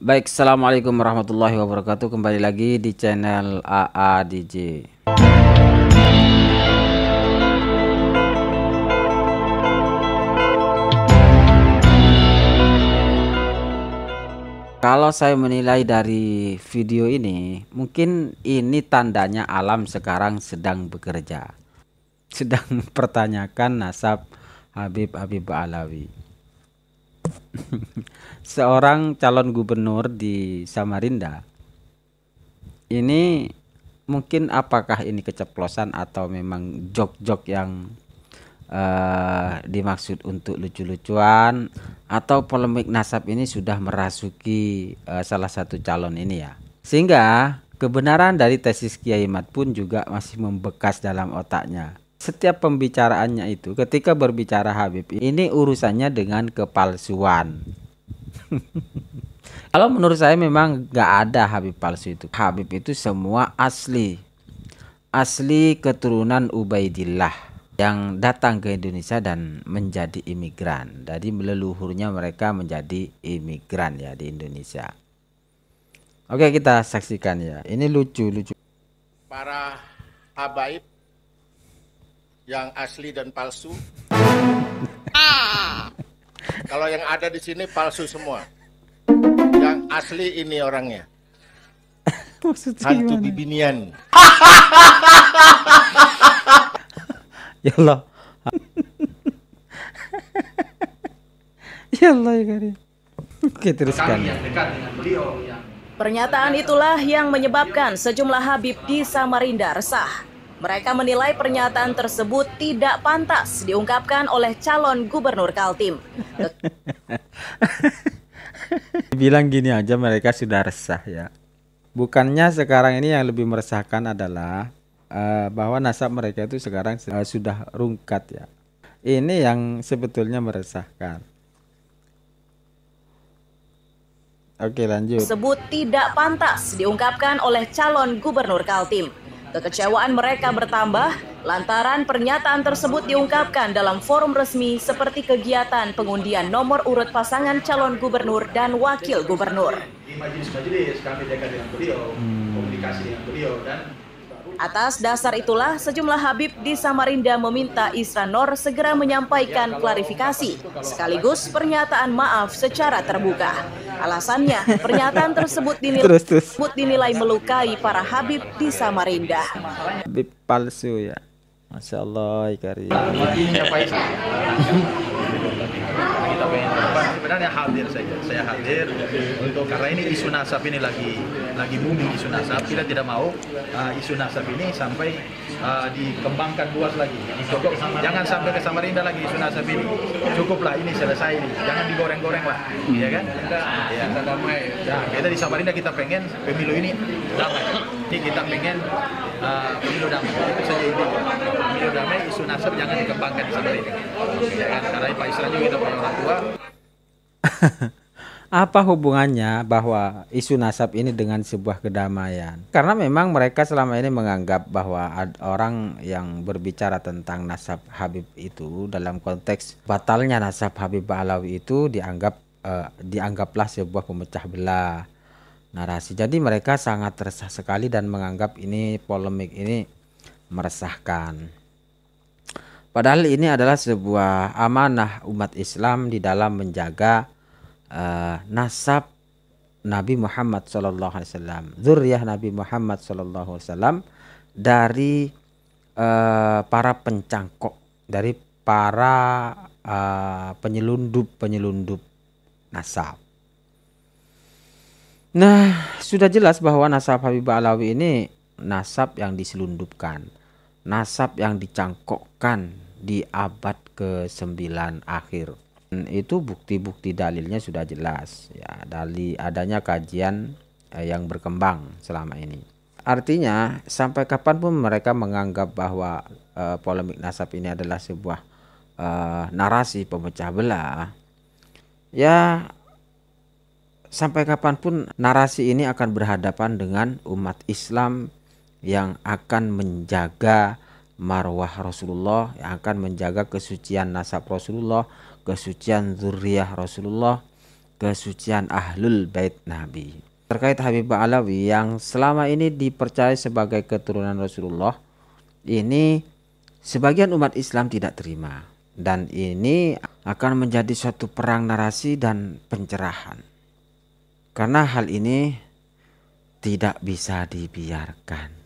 Baik, Assalamualaikum warahmatullahi wabarakatuh Kembali lagi di channel AADJ Kalau saya menilai dari video ini Mungkin ini tandanya alam sekarang sedang bekerja Sedang mempertanyakan nasab Habib Habib Alawi seorang calon gubernur di Samarinda ini mungkin apakah ini keceplosan atau memang jok-jok yang uh, dimaksud untuk lucu-lucuan atau polemik nasab ini sudah merasuki uh, salah satu calon ini ya sehingga kebenaran dari tesis Kiai Mat pun juga masih membekas dalam otaknya setiap pembicaraannya itu ketika berbicara Habib ini urusannya dengan kepalsuan. Kalau menurut saya memang gak ada Habib palsu itu. Habib itu semua asli, asli keturunan Ubaidillah yang datang ke Indonesia dan menjadi imigran. Jadi leluhurnya mereka menjadi imigran ya di Indonesia. Oke kita saksikan ya. Ini lucu lucu. Para habaib yang asli dan palsu. ah! Kalau yang ada di sini palsu semua. Yang asli ini orangnya. Maksudnya Hantu gimana? bibinian. ya Allah. ya Allah ya Karim. Oke teruskan. yang dekat dengan beliau yang Pernyataan itulah yang menyebabkan sejumlah Habib di Samarinda resah. Mereka menilai pernyataan tersebut tidak pantas diungkapkan oleh calon gubernur Kaltim. Bilang gini aja mereka sudah resah ya. Bukannya sekarang ini yang lebih meresahkan adalah uh, bahwa nasab mereka itu sekarang uh, sudah rungkat ya. Ini yang sebetulnya meresahkan. Oke lanjut. Sebut tidak pantas diungkapkan oleh calon gubernur Kaltim. Kekecewaan mereka bertambah lantaran pernyataan tersebut diungkapkan dalam forum resmi seperti kegiatan pengundian nomor urut pasangan calon gubernur dan wakil gubernur. Di majelis-majelis kami dekat dengan beliau, hmm. komunikasi dengan beliau dan Atas dasar itulah, sejumlah Habib di Samarinda meminta Nor segera menyampaikan ya, klarifikasi, sekaligus pernyataan maaf secara terbuka. Alasannya, pernyataan tersebut dinilai, terus, terus. dinilai melukai para Habib di Samarinda. Habib palsu ya. Masya Allah, Ikari. sebenarnya hadir saja. Saya hadir untuk karena ini isu nasab ini lagi lagi booming isu nasab. Kita tidak mau uh, isu nasab ini sampai uh, dikembangkan luas lagi. Cukup, jangan sampai ke Samarinda lagi isu nasab ini. Cukuplah ini selesai ini. Jangan digoreng-goreng lah, Iya kan? Kita, ya. kita di Samarinda kita pengen pemilu ini damai. Ini kita pengen uh, pemilu damai. Itu saja ini. Pemilu damai, isu nasab jangan dikembangkan di Samarinda. Ya Karena Pak Isra juga kita orang tua. apa hubungannya bahwa isu nasab ini dengan sebuah kedamaian? Karena memang mereka selama ini menganggap bahwa orang yang berbicara tentang nasab Habib itu dalam konteks batalnya nasab Habib Alawi itu dianggap eh, dianggaplah sebuah pemecah belah narasi. Jadi mereka sangat resah sekali dan menganggap ini polemik ini meresahkan. Padahal ini adalah sebuah amanah umat Islam di dalam menjaga uh, nasab Nabi Muhammad SAW zuriyah Nabi Muhammad SAW dari uh, para pencangkok, dari para uh, penyelundup penyelundup nasab. Nah, sudah jelas bahwa nasab Habib Alawi ini nasab yang diselundupkan nasab yang dicangkokkan di abad ke-9 akhir. Itu bukti-bukti dalilnya sudah jelas ya dari adanya kajian eh, yang berkembang selama ini. Artinya sampai kapanpun mereka menganggap bahwa uh, polemik nasab ini adalah sebuah uh, narasi pemecah belah, ya sampai kapanpun narasi ini akan berhadapan dengan umat Islam yang akan menjaga marwah Rasulullah, yang akan menjaga kesucian nasab Rasulullah, kesucian zuriyah Rasulullah, kesucian ahlul bait Nabi. Terkait Habib Alawi yang selama ini dipercaya sebagai keturunan Rasulullah, ini sebagian umat Islam tidak terima dan ini akan menjadi suatu perang narasi dan pencerahan. Karena hal ini tidak bisa dibiarkan.